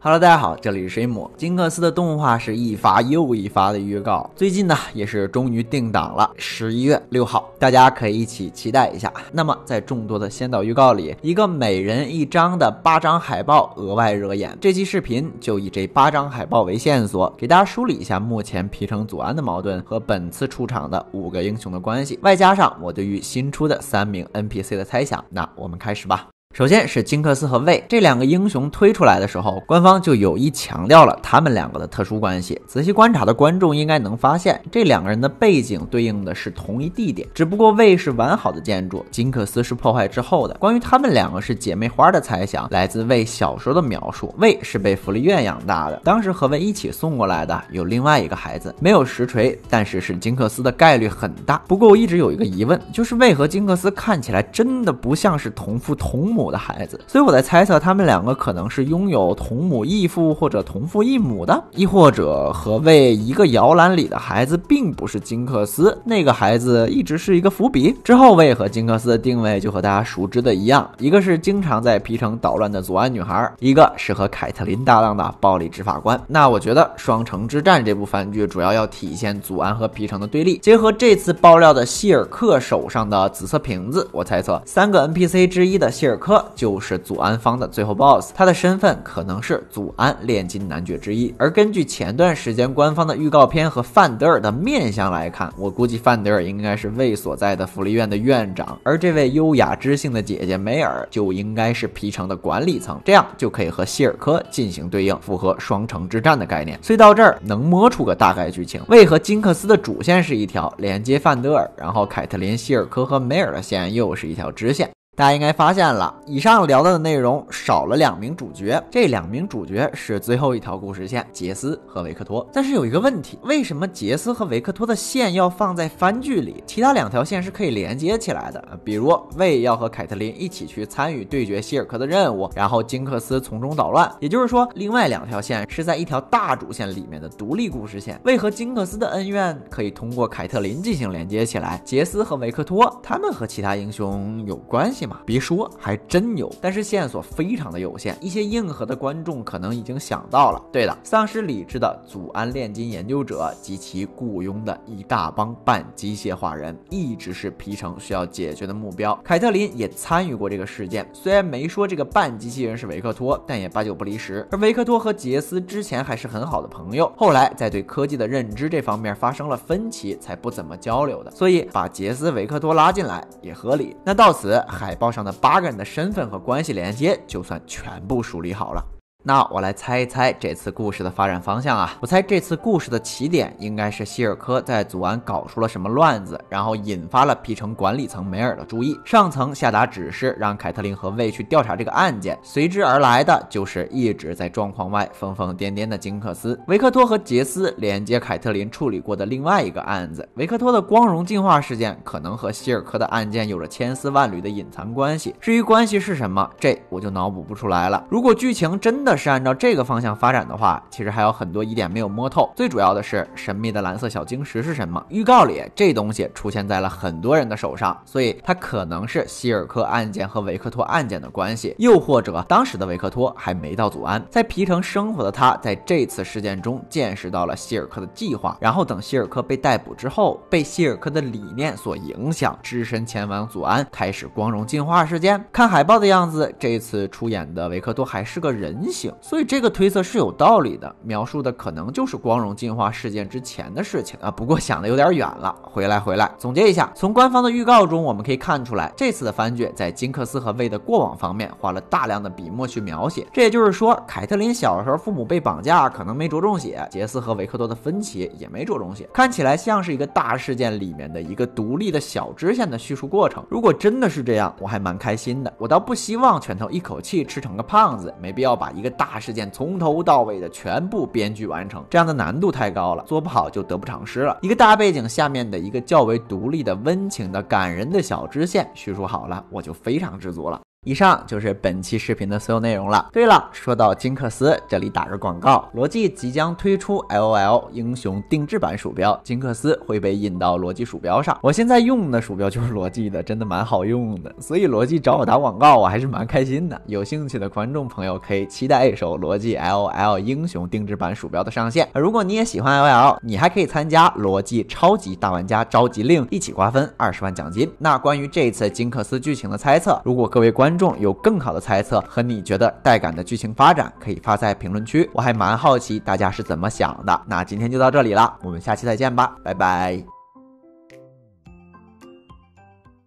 Hello，大家好，这里是水母金克斯的动画是一发又一发的预告，最近呢也是终于定档了，十一月六号，大家可以一起期待一下。那么在众多的先导预告里，一个每人一张的八张海报额外惹眼，这期视频就以这八张海报为线索，给大家梳理一下目前皮城祖安的矛盾和本次出场的五个英雄的关系，外加上我对于新出的三名 NPC 的猜想。那我们开始吧。首先是金克斯和魏这两个英雄推出来的时候，官方就有意强调了他们两个的特殊关系。仔细观察的观众应该能发现，这两个人的背景对应的是同一地点，只不过魏是完好的建筑，金克斯是破坏之后的。关于他们两个是姐妹花的猜想，来自魏小时候的描述，魏是被福利院养大的，当时和魏一起送过来的有另外一个孩子，没有实锤，但是是金克斯的概率很大。不过我一直有一个疑问，就是魏和金克斯看起来真的不像是同父同母？我的孩子，所以我在猜测，他们两个可能是拥有同母异父或者同父异母的，亦或者和为一个摇篮里的孩子并不是金克斯那个孩子，一直是一个伏笔。之后，为和金克斯的定位就和大家熟知的一样，一个是经常在皮城捣乱的左岸女孩，一个是和凯特琳搭档的暴力执法官。那我觉得《双城之战》这部番剧主要要体现左岸和皮城的对立，结合这次爆料的希尔克手上的紫色瓶子，我猜测三个 NPC 之一的希尔克。科就是祖安方的最后 BOSS，他的身份可能是祖安炼金男爵之一。而根据前段时间官方的预告片和范德尔的面相来看，我估计范德尔应该是魏所在的福利院的院长，而这位优雅知性的姐姐梅尔就应该是皮城的管理层，这样就可以和希尔科进行对应，符合双城之战的概念。所以到这儿能摸出个大概剧情：为何金克斯的主线是一条连接范德尔，然后凯特琳、希尔科和梅尔的线又是一条支线？大家应该发现了，以上聊到的内容少了两名主角，这两名主角是最后一条故事线，杰斯和维克托。但是有一个问题，为什么杰斯和维克托的线要放在番剧里？其他两条线是可以连接起来的，比如魏要和凯特琳一起去参与对决希尔克的任务，然后金克斯从中捣乱。也就是说，另外两条线是在一条大主线里面的独立故事线。为和金克斯的恩怨可以通过凯特琳进行连接起来？杰斯和维克托，他们和其他英雄有关系吗？别说，还真有，但是线索非常的有限。一些硬核的观众可能已经想到了，对的，丧失理智的祖安炼金研究者及其雇佣的一大帮半机械化人，一直是皮城需要解决的目标。凯特琳也参与过这个事件，虽然没说这个半机器人是维克托，但也八九不离十。而维克托和杰斯之前还是很好的朋友，后来在对科技的认知这方面发生了分歧，才不怎么交流的，所以把杰斯、维克托拉进来也合理。那到此海报上的八个人的身份和关系连接，就算全部梳理好了。那我来猜一猜这次故事的发展方向啊！我猜这次故事的起点应该是希尔科在祖安搞出了什么乱子，然后引发了 P 城管理层梅尔的注意，上层下达指示让凯特琳和魏去调查这个案件。随之而来的就是一直在状况外疯疯癫癫的金克斯、维克托和杰斯连接凯特琳处理过的另外一个案子——维克托的光荣进化事件，可能和希尔科的案件有着千丝万缕的隐藏关系。至于关系是什么，这我就脑补不出来了。如果剧情真的……是按照这个方向发展的话，其实还有很多疑点没有摸透。最主要的是神秘的蓝色小晶石是什么？预告里这东西出现在了很多人的手上，所以它可能是希尔克案件和维克托案件的关系。又或者当时的维克托还没到祖安，在皮城生活的他，在这次事件中见识到了希尔克的计划，然后等希尔克被逮捕之后，被希尔克的理念所影响，只身前往祖安，开始光荣进化事件。看海报的样子，这次出演的维克托还是个人形。所以这个推测是有道理的，描述的可能就是光荣进化事件之前的事情啊。不过想的有点远了，回来回来。总结一下，从官方的预告中我们可以看出来，这次的番剧在金克斯和魏的过往方面花了大量的笔墨去描写。这也就是说，凯特琳小时候父母被绑架可能没着重写，杰斯和维克多的分歧也没着重写。看起来像是一个大事件里面的一个独立的小支线的叙述过程。如果真的是这样，我还蛮开心的。我倒不希望拳头一口气吃成个胖子，没必要把一个。大事件从头到尾的全部编剧完成，这样的难度太高了，做不好就得不偿失了。一个大背景下面的一个较为独立的温情的感人的小支线叙述好了，我就非常知足了。以上就是本期视频的所有内容了。对了，说到金克斯，这里打个广告，罗技即将推出 L o L 英雄定制版鼠标，金克斯会被印到罗技鼠标上。我现在用的鼠标就是罗技的，真的蛮好用的。所以罗技找我打广告，我还是蛮开心的。有兴趣的观众朋友可以期待一手罗技 L o L 英雄定制版鼠标的上线。如果你也喜欢 L o L，你还可以参加罗技超级大玩家召集令，一起瓜分二十万奖金。那关于这次金克斯剧情的猜测，如果各位观，众众有更好的猜测和你觉得带感的剧情发展，可以发在评论区。我还蛮好奇大家是怎么想的。那今天就到这里了，我们下期再见吧，拜拜。